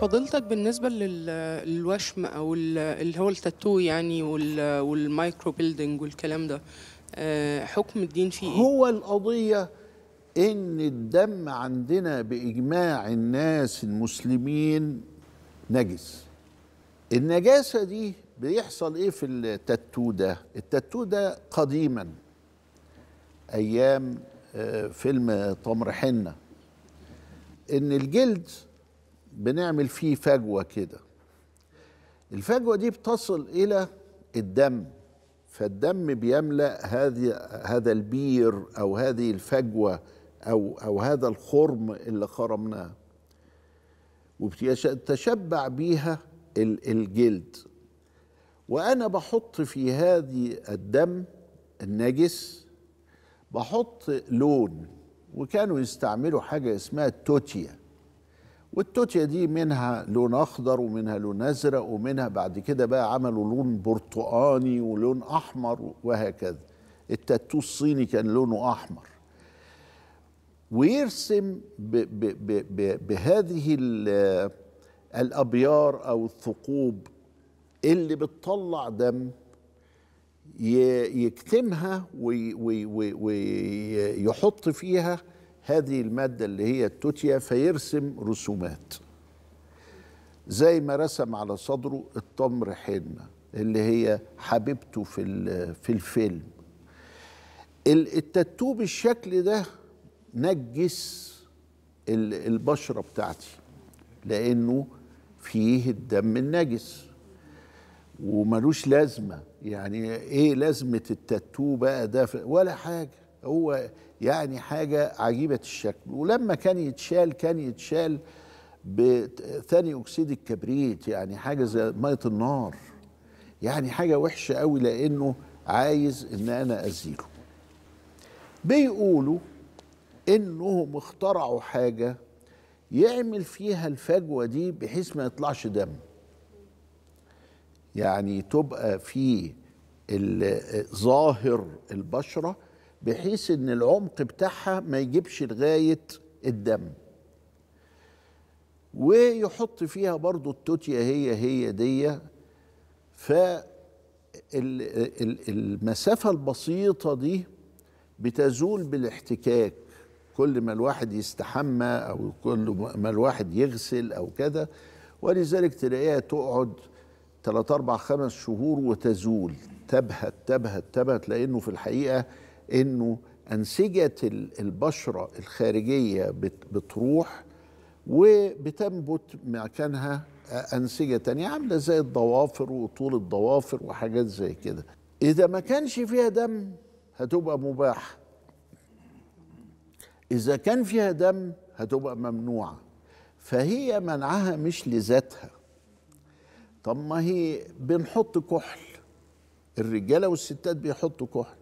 فضيلتك بالنسبة للوشم أو اللي هو التاتو يعني والمايكرو بيلدينج والكلام ده آه، حكم الدين فيه إيه؟ هو القضية إن الدم عندنا بإجماع الناس المسلمين نجس النجاسة دي بيحصل إيه في التاتو ده التاتو ده قديما أيام آه، فيلم طمر حنة إن الجلد بنعمل فيه فجوه كده الفجوه دي بتصل الى الدم فالدم بيملا هذه هذا البير او هذه الفجوه او او هذا الخرم اللي خرمناه وبيتشبع بيها الجلد وانا بحط في هذه الدم النجس بحط لون وكانوا يستعملوا حاجه اسمها التوتيا والتوتيا دي منها لون اخضر ومنها لون ازرق ومنها بعد كده بقى عملوا لون برتقاني ولون احمر وهكذا التاتو الصيني كان لونه احمر ويرسم ب ب ب بهذه الابيار او الثقوب اللي بتطلع دم يكتمها ويحط فيها هذه المادة اللي هي التوتيا فيرسم رسومات زي ما رسم على صدره التمر حنة اللي هي حبيبته في في الفيلم التاتو بالشكل ده نجس البشرة بتاعتي لأنه فيه الدم النجس وملوش لازمة يعني إيه لازمة التاتو بقى ده ولا حاجة هو يعني حاجة عجيبة الشكل ولما كان يتشال كان يتشال بثاني أكسيد الكبريت يعني حاجة زي مية النار يعني حاجة وحشة قوي لأنه عايز إن أنا أزيله بيقولوا إنهم اخترعوا حاجة يعمل فيها الفجوة دي بحيث ما يطلعش دم يعني تبقى في ظاهر البشرة بحيث ان العمق بتاعها ما يجيبش لغايه الدم ويحط فيها برضو التوتيا هي هي دي فالمسافة البسيطة دي بتزول بالاحتكاك كل ما الواحد يستحمى أو كل ما الواحد يغسل أو كذا ولذلك تلاقيها تقعد 3 4 5 شهور وتزول تبهت تبهت تبهت لأنه في الحقيقة انه انسجه البشره الخارجيه بتروح وبتنبت مكانها انسجه تانية عامله زي الضوافر وطول الضوافر وحاجات زي كده اذا ما كانش فيها دم هتبقى مباحه اذا كان فيها دم هتبقى ممنوعه فهي منعها مش لذاتها طب ما هي بنحط كحل الرجاله والستات بيحطوا كحل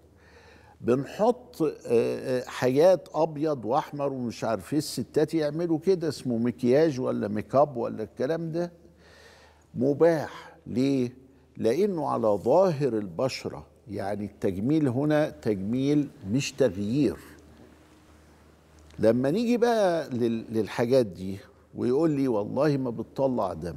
بنحط آه، آه، حاجات ابيض واحمر ومش عارف ايه الستات يعملوا كده اسمه مكياج ولا ميك اب ولا الكلام ده مباح ليه؟ لانه على ظاهر البشره يعني التجميل هنا تجميل مش تغيير لما نيجي بقى للحاجات دي ويقول لي والله ما بتطلع دم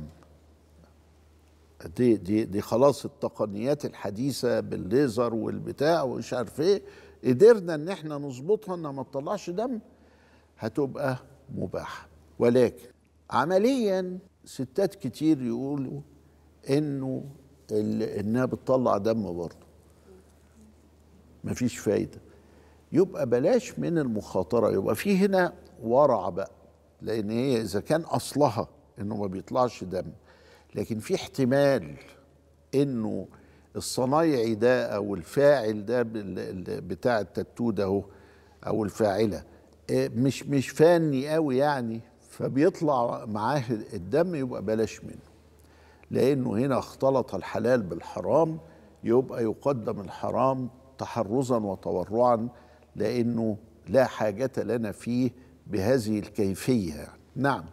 دي دي دي خلاص التقنيات الحديثه بالليزر والبتاع ومش عارف ايه قدرنا ان احنا نظبطها انها ما تطلعش دم هتبقى مباحه ولكن عمليا ستات كتير يقولوا انه انها بتطلع دم برضه مفيش فايده يبقى بلاش من المخاطره يبقى في هنا ورع بقى لان هي اذا كان اصلها انه ما بيطلعش دم لكن في احتمال انه الصنايعي ده او الفاعل ده بتاع التاتو ده او الفاعله آه، مش مش فني قوي يعني فبيطلع معاه الدم يبقى بلاش منه لانه هنا اختلط الحلال بالحرام يبقى يقدم الحرام تحرزا وتورعا لانه لا حاجه لنا فيه بهذه الكيفيه نعم